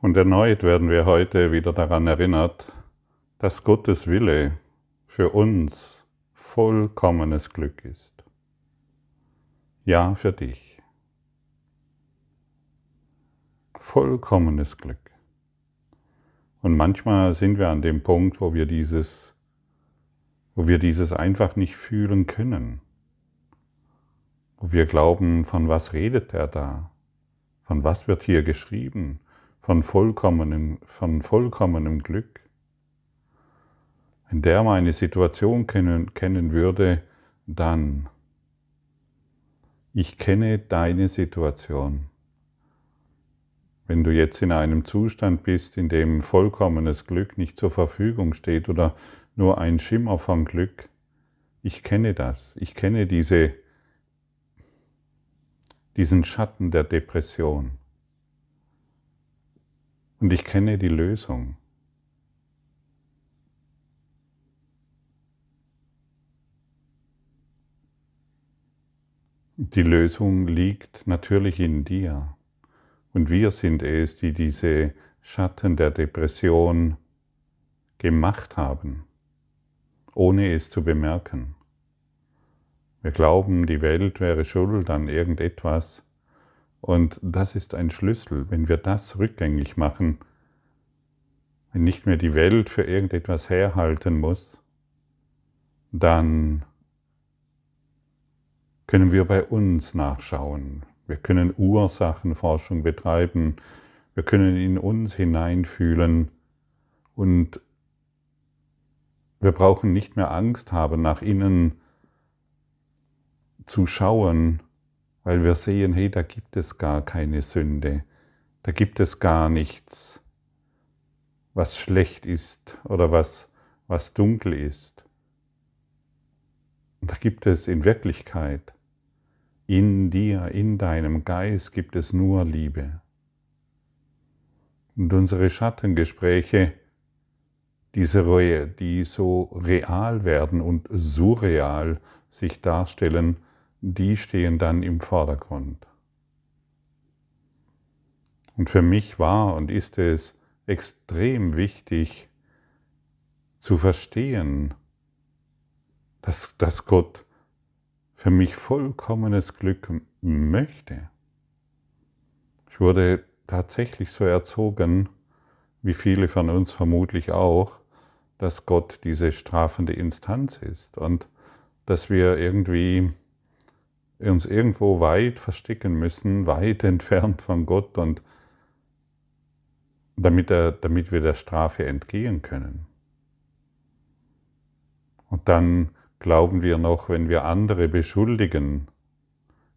Und erneut werden wir heute wieder daran erinnert, dass Gottes Wille für uns vollkommenes Glück ist. Ja, für dich. Vollkommenes Glück. Und manchmal sind wir an dem Punkt, wo wir dieses, wo wir dieses einfach nicht fühlen können. Wo wir glauben, von was redet er da? Von was wird hier geschrieben? von vollkommenem, von vollkommenem Glück, in der meine Situation kennen, kennen würde, dann, ich kenne deine Situation. Wenn du jetzt in einem Zustand bist, in dem vollkommenes Glück nicht zur Verfügung steht oder nur ein Schimmer von Glück, ich kenne das, ich kenne diese, diesen Schatten der Depression. Und ich kenne die Lösung. Die Lösung liegt natürlich in dir. Und wir sind es, die diese Schatten der Depression gemacht haben, ohne es zu bemerken. Wir glauben, die Welt wäre schuld an irgendetwas, und das ist ein Schlüssel. Wenn wir das rückgängig machen, wenn nicht mehr die Welt für irgendetwas herhalten muss, dann können wir bei uns nachschauen. Wir können Ursachenforschung betreiben. Wir können in uns hineinfühlen. Und wir brauchen nicht mehr Angst haben, nach innen zu schauen, weil wir sehen, hey, da gibt es gar keine Sünde, da gibt es gar nichts, was schlecht ist oder was, was dunkel ist. Und da gibt es in Wirklichkeit, in dir, in deinem Geist gibt es nur Liebe. Und unsere Schattengespräche, diese Reue, die so real werden und surreal sich darstellen, die stehen dann im Vordergrund. Und für mich war und ist es extrem wichtig zu verstehen, dass, dass Gott für mich vollkommenes Glück möchte. Ich wurde tatsächlich so erzogen, wie viele von uns vermutlich auch, dass Gott diese strafende Instanz ist und dass wir irgendwie uns irgendwo weit verstecken müssen, weit entfernt von Gott und damit, er, damit wir der Strafe entgehen können. Und dann glauben wir noch, wenn wir andere beschuldigen,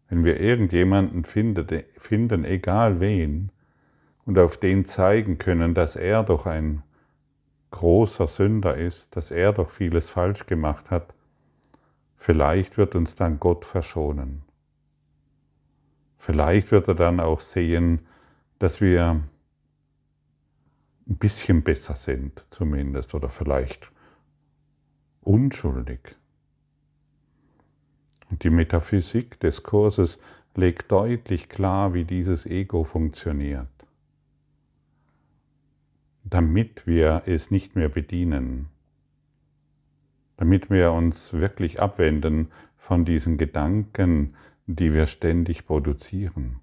wenn wir irgendjemanden finden, finden egal wen, und auf den zeigen können, dass er doch ein großer Sünder ist, dass er doch vieles falsch gemacht hat, Vielleicht wird uns dann Gott verschonen. Vielleicht wird er dann auch sehen, dass wir ein bisschen besser sind zumindest oder vielleicht unschuldig. Und die Metaphysik des Kurses legt deutlich klar, wie dieses Ego funktioniert, damit wir es nicht mehr bedienen, damit wir uns wirklich abwenden von diesen Gedanken, die wir ständig produzieren.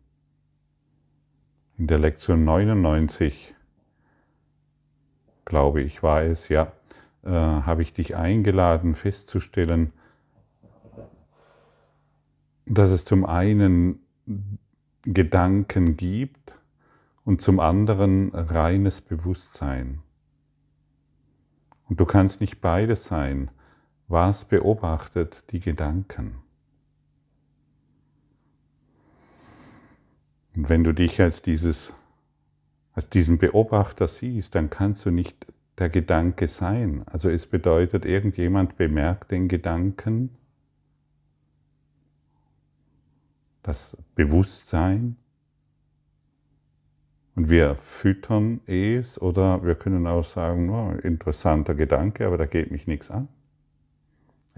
In der Lektion 99, glaube ich, war es, ja, äh, habe ich dich eingeladen festzustellen, dass es zum einen Gedanken gibt und zum anderen reines Bewusstsein. Und du kannst nicht beides sein. Was beobachtet die Gedanken? Und wenn du dich als, dieses, als diesen Beobachter siehst, dann kannst du nicht der Gedanke sein. Also es bedeutet, irgendjemand bemerkt den Gedanken, das Bewusstsein, und wir füttern es oder wir können auch sagen, oh, interessanter Gedanke, aber da geht mich nichts an.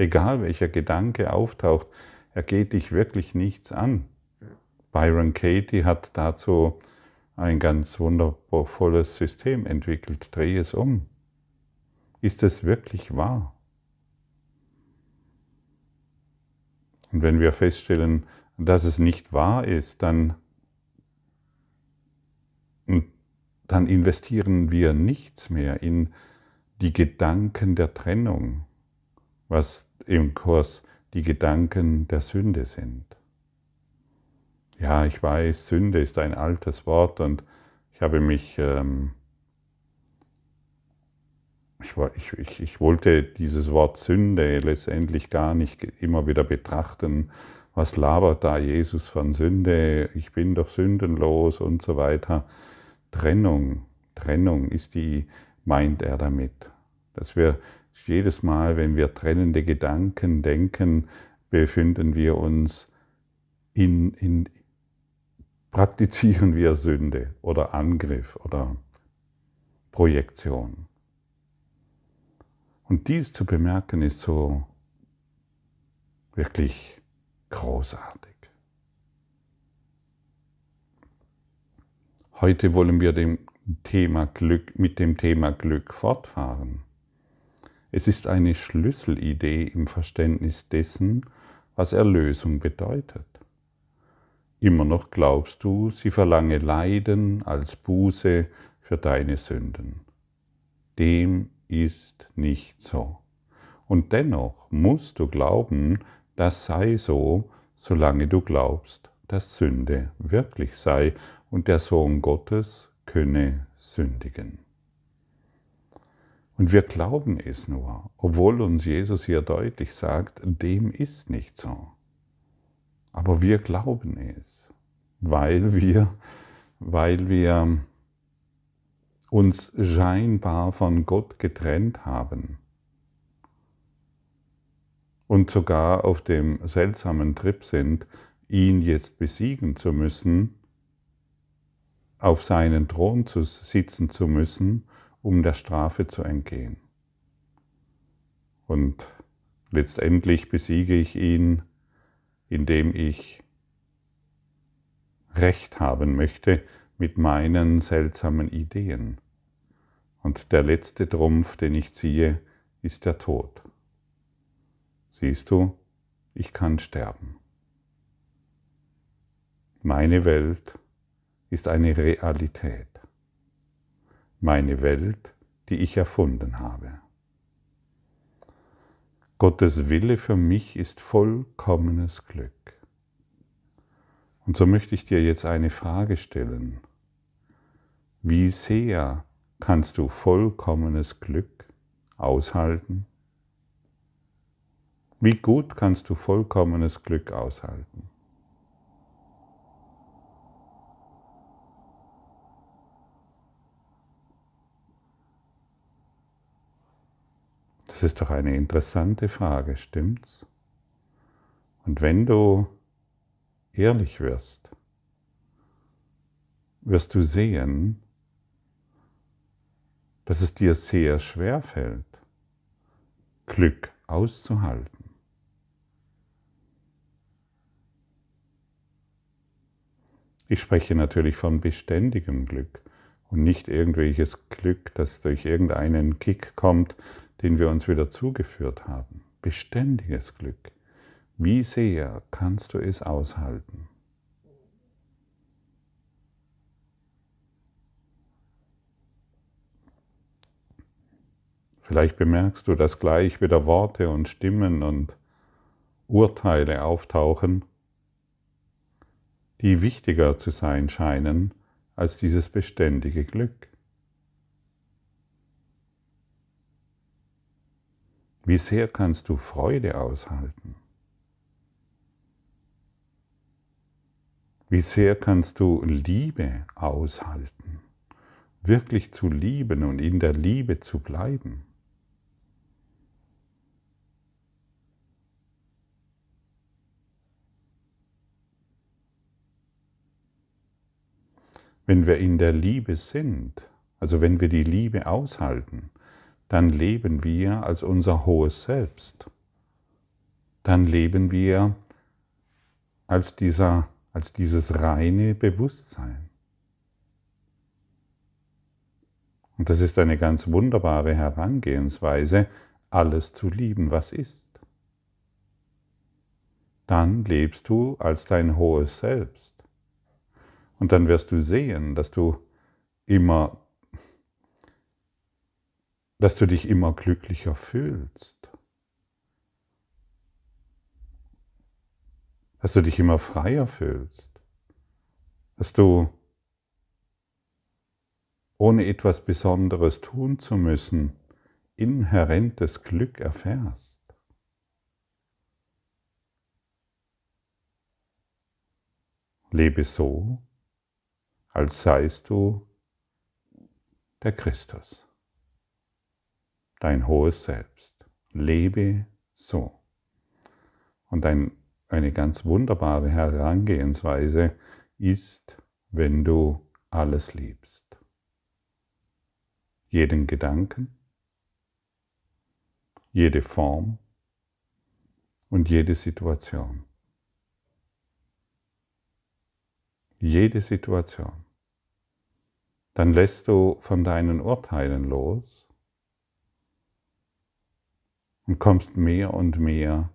Egal welcher Gedanke auftaucht, er geht dich wirklich nichts an. Byron Katie hat dazu ein ganz wundervolles System entwickelt. Dreh es um. Ist es wirklich wahr? Und wenn wir feststellen, dass es nicht wahr ist, dann, dann investieren wir nichts mehr in die Gedanken der Trennung was im Kurs die Gedanken der Sünde sind. Ja, ich weiß, Sünde ist ein altes Wort und ich habe mich, ähm, ich, ich, ich wollte dieses Wort Sünde letztendlich gar nicht immer wieder betrachten. Was labert da Jesus von Sünde? Ich bin doch sündenlos und so weiter. Trennung, Trennung ist die, meint er damit, dass wir jedes Mal, wenn wir trennende Gedanken denken, befinden wir uns in, in praktizieren wir Sünde oder Angriff oder Projektion. Und dies zu bemerken ist so wirklich großartig. Heute wollen wir dem Thema Glück, mit dem Thema Glück fortfahren. Es ist eine Schlüsselidee im Verständnis dessen, was Erlösung bedeutet. Immer noch glaubst du, sie verlange Leiden als Buße für deine Sünden. Dem ist nicht so. Und dennoch musst du glauben, das sei so, solange du glaubst, dass Sünde wirklich sei und der Sohn Gottes könne sündigen. Und wir glauben es nur, obwohl uns Jesus hier deutlich sagt, dem ist nicht so. Aber wir glauben es, weil wir, weil wir uns scheinbar von Gott getrennt haben und sogar auf dem seltsamen Trip sind, ihn jetzt besiegen zu müssen, auf seinen Thron zu sitzen zu müssen um der Strafe zu entgehen. Und letztendlich besiege ich ihn, indem ich Recht haben möchte mit meinen seltsamen Ideen. Und der letzte Trumpf, den ich ziehe, ist der Tod. Siehst du, ich kann sterben. Meine Welt ist eine Realität meine Welt, die ich erfunden habe. Gottes Wille für mich ist vollkommenes Glück. Und so möchte ich dir jetzt eine Frage stellen. Wie sehr kannst du vollkommenes Glück aushalten? Wie gut kannst du vollkommenes Glück aushalten? Das ist doch eine interessante Frage, stimmt's? Und wenn du ehrlich wirst, wirst du sehen, dass es dir sehr schwer fällt, Glück auszuhalten. Ich spreche natürlich von beständigem Glück und nicht irgendwelches Glück, das durch irgendeinen Kick kommt, den wir uns wieder zugeführt haben. Beständiges Glück. Wie sehr kannst du es aushalten? Vielleicht bemerkst du, dass gleich wieder Worte und Stimmen und Urteile auftauchen, die wichtiger zu sein scheinen als dieses beständige Glück. Wie sehr kannst du Freude aushalten? Wie sehr kannst du Liebe aushalten? Wirklich zu lieben und in der Liebe zu bleiben? Wenn wir in der Liebe sind, also wenn wir die Liebe aushalten, dann leben wir als unser hohes Selbst. Dann leben wir als, dieser, als dieses reine Bewusstsein. Und das ist eine ganz wunderbare Herangehensweise, alles zu lieben, was ist. Dann lebst du als dein hohes Selbst. Und dann wirst du sehen, dass du immer dass du dich immer glücklicher fühlst. Dass du dich immer freier fühlst. Dass du ohne etwas Besonderes tun zu müssen, inhärentes Glück erfährst. Lebe so, als seist du der Christus dein hohes Selbst. Lebe so. Und ein, eine ganz wunderbare Herangehensweise ist, wenn du alles liebst. Jeden Gedanken, jede Form und jede Situation. Jede Situation. Dann lässt du von deinen Urteilen los und kommst mehr und mehr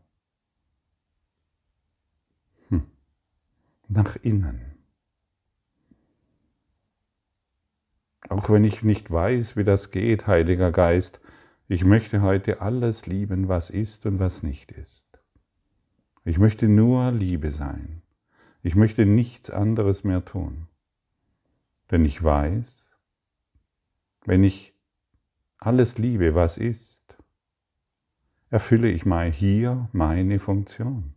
hm, nach innen. Auch wenn ich nicht weiß, wie das geht, Heiliger Geist, ich möchte heute alles lieben, was ist und was nicht ist. Ich möchte nur Liebe sein. Ich möchte nichts anderes mehr tun. Denn ich weiß, wenn ich alles liebe, was ist, erfülle ich mal hier meine Funktion.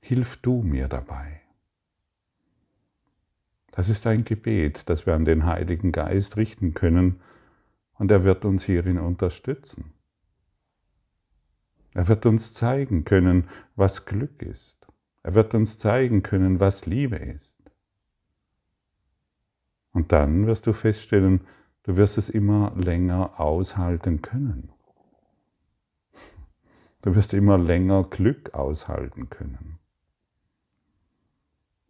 Hilf du mir dabei. Das ist ein Gebet, das wir an den Heiligen Geist richten können und er wird uns hierin unterstützen. Er wird uns zeigen können, was Glück ist. Er wird uns zeigen können, was Liebe ist. Und dann wirst du feststellen, du wirst es immer länger aushalten können. Du wirst immer länger Glück aushalten können.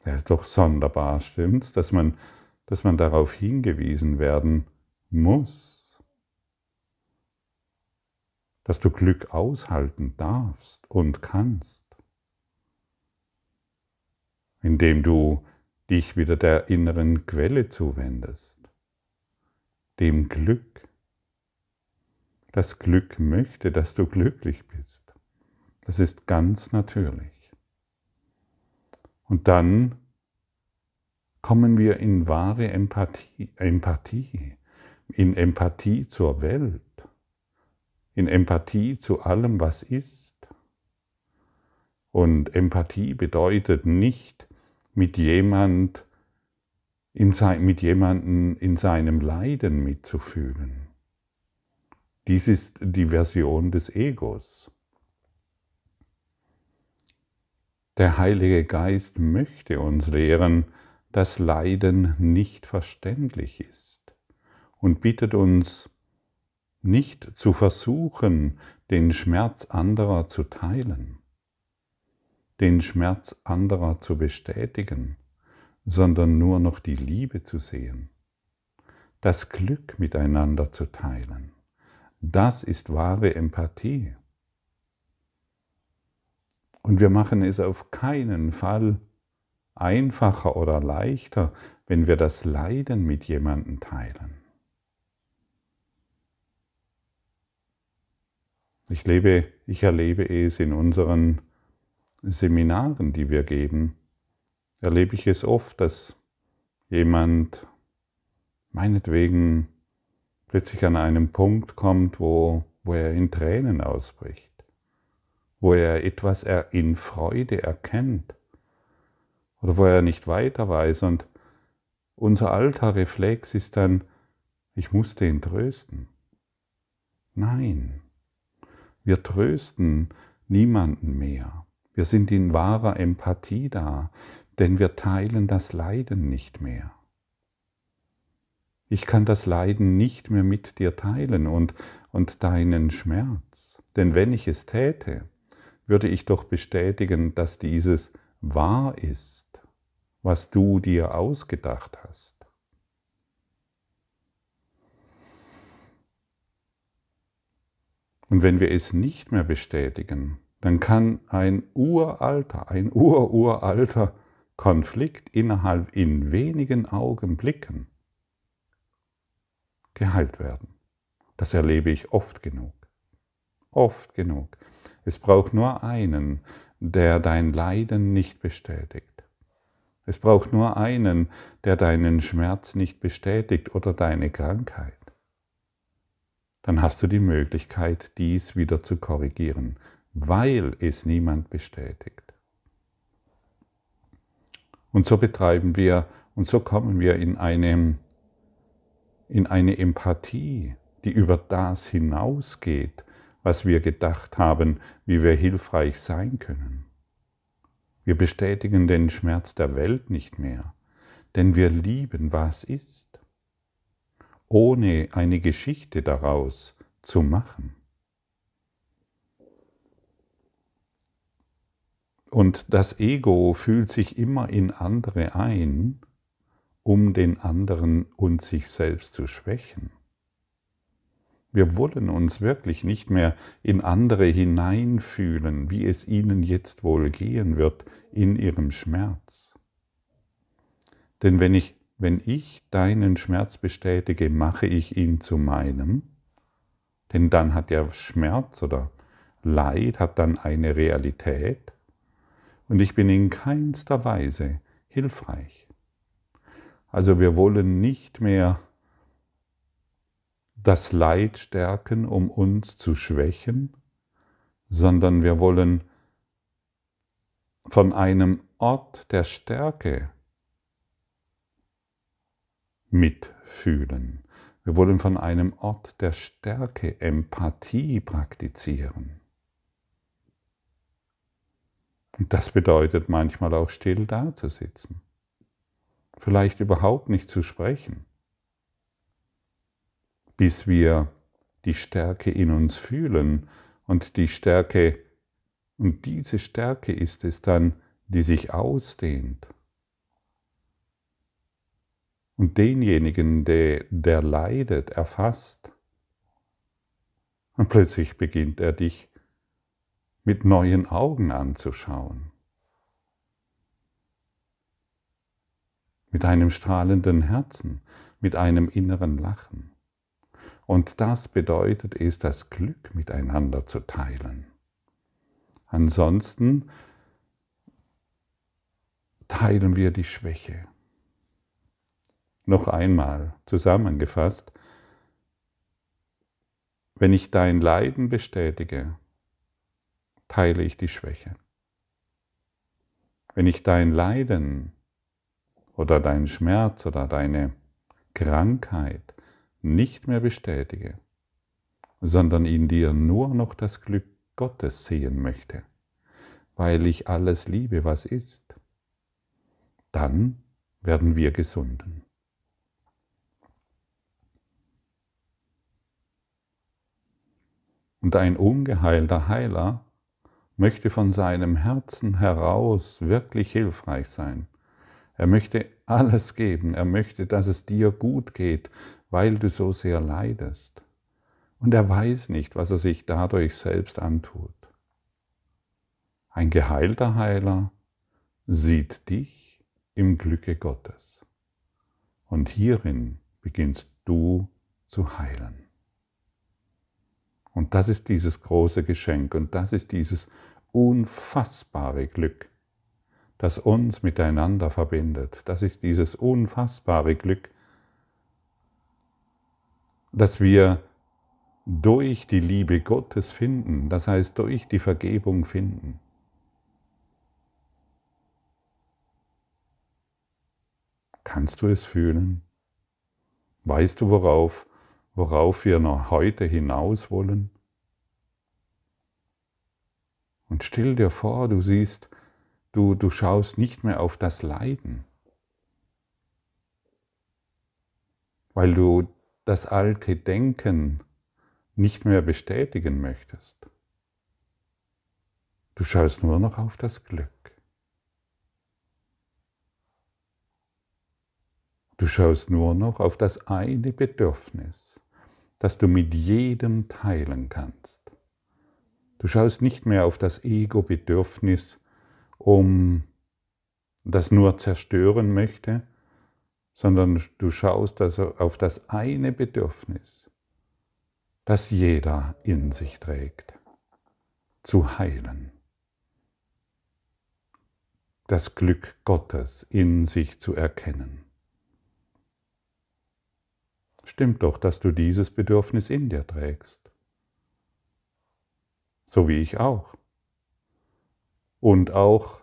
Das ist doch sonderbar, stimmt's, dass man, dass man darauf hingewiesen werden muss, dass du Glück aushalten darfst und kannst, indem du dich wieder der inneren Quelle zuwendest, dem Glück. Das Glück möchte, dass du glücklich bist. Das ist ganz natürlich. Und dann kommen wir in wahre Empathie, Empathie, in Empathie zur Welt, in Empathie zu allem, was ist. Und Empathie bedeutet nicht mit jemand in sein, mit jemanden in seinem Leiden mitzufühlen dies ist die Version des Egos. Der Heilige Geist möchte uns lehren, dass Leiden nicht verständlich ist und bittet uns, nicht zu versuchen, den Schmerz anderer zu teilen, den Schmerz anderer zu bestätigen, sondern nur noch die Liebe zu sehen, das Glück miteinander zu teilen. Das ist wahre Empathie. Und wir machen es auf keinen Fall einfacher oder leichter, wenn wir das Leiden mit jemandem teilen. Ich, lebe, ich erlebe es in unseren Seminaren, die wir geben, erlebe ich es oft, dass jemand meinetwegen plötzlich an einem Punkt kommt, wo, wo er in Tränen ausbricht, wo er etwas in Freude erkennt oder wo er nicht weiter weiß. Und unser alter Reflex ist dann, ich musste ihn trösten. Nein, wir trösten niemanden mehr. Wir sind in wahrer Empathie da, denn wir teilen das Leiden nicht mehr. Ich kann das Leiden nicht mehr mit dir teilen und, und deinen Schmerz. Denn wenn ich es täte, würde ich doch bestätigen, dass dieses wahr ist, was du dir ausgedacht hast. Und wenn wir es nicht mehr bestätigen, dann kann ein uralter, ein ururalter Konflikt innerhalb in wenigen Augenblicken geheilt werden. Das erlebe ich oft genug. Oft genug. Es braucht nur einen, der dein Leiden nicht bestätigt. Es braucht nur einen, der deinen Schmerz nicht bestätigt oder deine Krankheit. Dann hast du die Möglichkeit, dies wieder zu korrigieren, weil es niemand bestätigt. Und so betreiben wir, und so kommen wir in einem in eine Empathie, die über das hinausgeht, was wir gedacht haben, wie wir hilfreich sein können. Wir bestätigen den Schmerz der Welt nicht mehr, denn wir lieben, was ist, ohne eine Geschichte daraus zu machen. Und das Ego fühlt sich immer in andere ein um den anderen und sich selbst zu schwächen. Wir wollen uns wirklich nicht mehr in andere hineinfühlen, wie es ihnen jetzt wohl gehen wird in ihrem Schmerz. Denn wenn ich, wenn ich deinen Schmerz bestätige, mache ich ihn zu meinem, denn dann hat der Schmerz oder Leid hat dann eine Realität und ich bin in keinster Weise hilfreich. Also wir wollen nicht mehr das Leid stärken, um uns zu schwächen, sondern wir wollen von einem Ort der Stärke mitfühlen. Wir wollen von einem Ort der Stärke Empathie praktizieren. Und das bedeutet manchmal auch still dazusitzen vielleicht überhaupt nicht zu sprechen, bis wir die Stärke in uns fühlen und die Stärke, und diese Stärke ist es dann, die sich ausdehnt. Und denjenigen, der, der leidet, erfasst. Und plötzlich beginnt er dich mit neuen Augen anzuschauen. mit einem strahlenden Herzen, mit einem inneren Lachen. Und das bedeutet es, das Glück miteinander zu teilen. Ansonsten teilen wir die Schwäche. Noch einmal zusammengefasst, wenn ich dein Leiden bestätige, teile ich die Schwäche. Wenn ich dein Leiden bestätige, oder deinen Schmerz oder deine Krankheit nicht mehr bestätige, sondern in dir nur noch das Glück Gottes sehen möchte, weil ich alles liebe, was ist, dann werden wir gesunden. Und ein ungeheilter Heiler möchte von seinem Herzen heraus wirklich hilfreich sein er möchte alles geben. Er möchte, dass es dir gut geht, weil du so sehr leidest. Und er weiß nicht, was er sich dadurch selbst antut. Ein geheilter Heiler sieht dich im Glücke Gottes. Und hierin beginnst du zu heilen. Und das ist dieses große Geschenk und das ist dieses unfassbare Glück, das uns miteinander verbindet. Das ist dieses unfassbare Glück, das wir durch die Liebe Gottes finden, das heißt durch die Vergebung finden. Kannst du es fühlen? Weißt du, worauf, worauf wir noch heute hinaus wollen? Und stell dir vor, du siehst Du, du schaust nicht mehr auf das Leiden, weil du das alte Denken nicht mehr bestätigen möchtest. Du schaust nur noch auf das Glück. Du schaust nur noch auf das eine Bedürfnis, das du mit jedem teilen kannst. Du schaust nicht mehr auf das Ego-Bedürfnis, um das nur zerstören möchte, sondern du schaust also auf das eine Bedürfnis, das jeder in sich trägt, zu heilen, das Glück Gottes in sich zu erkennen. Stimmt doch, dass du dieses Bedürfnis in dir trägst, so wie ich auch und auch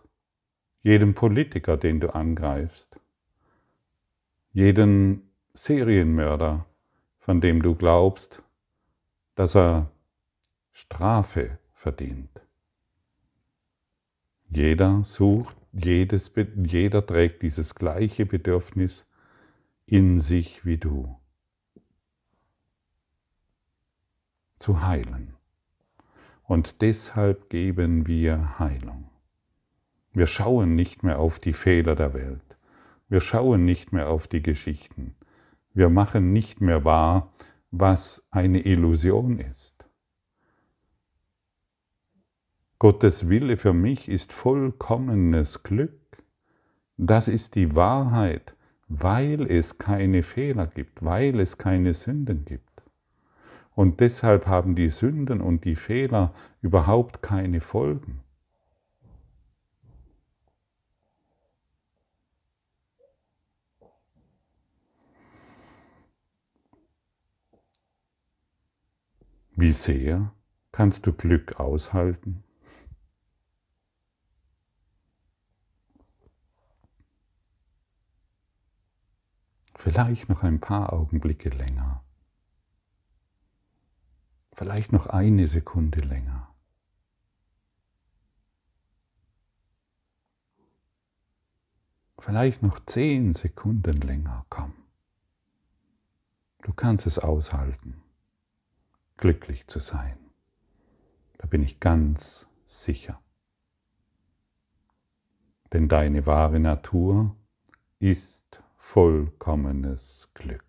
jedem Politiker, den du angreifst, jeden Serienmörder, von dem du glaubst, dass er Strafe verdient. Jeder sucht, jedes, jeder trägt dieses gleiche Bedürfnis in sich wie du. Zu heilen und deshalb geben wir Heilung. Wir schauen nicht mehr auf die Fehler der Welt. Wir schauen nicht mehr auf die Geschichten. Wir machen nicht mehr wahr, was eine Illusion ist. Gottes Wille für mich ist vollkommenes Glück. Das ist die Wahrheit, weil es keine Fehler gibt, weil es keine Sünden gibt. Und deshalb haben die Sünden und die Fehler überhaupt keine Folgen. Wie sehr kannst du Glück aushalten? Vielleicht noch ein paar Augenblicke länger. Vielleicht noch eine Sekunde länger. Vielleicht noch zehn Sekunden länger, komm. Du kannst es aushalten, glücklich zu sein. Da bin ich ganz sicher. Denn deine wahre Natur ist vollkommenes Glück.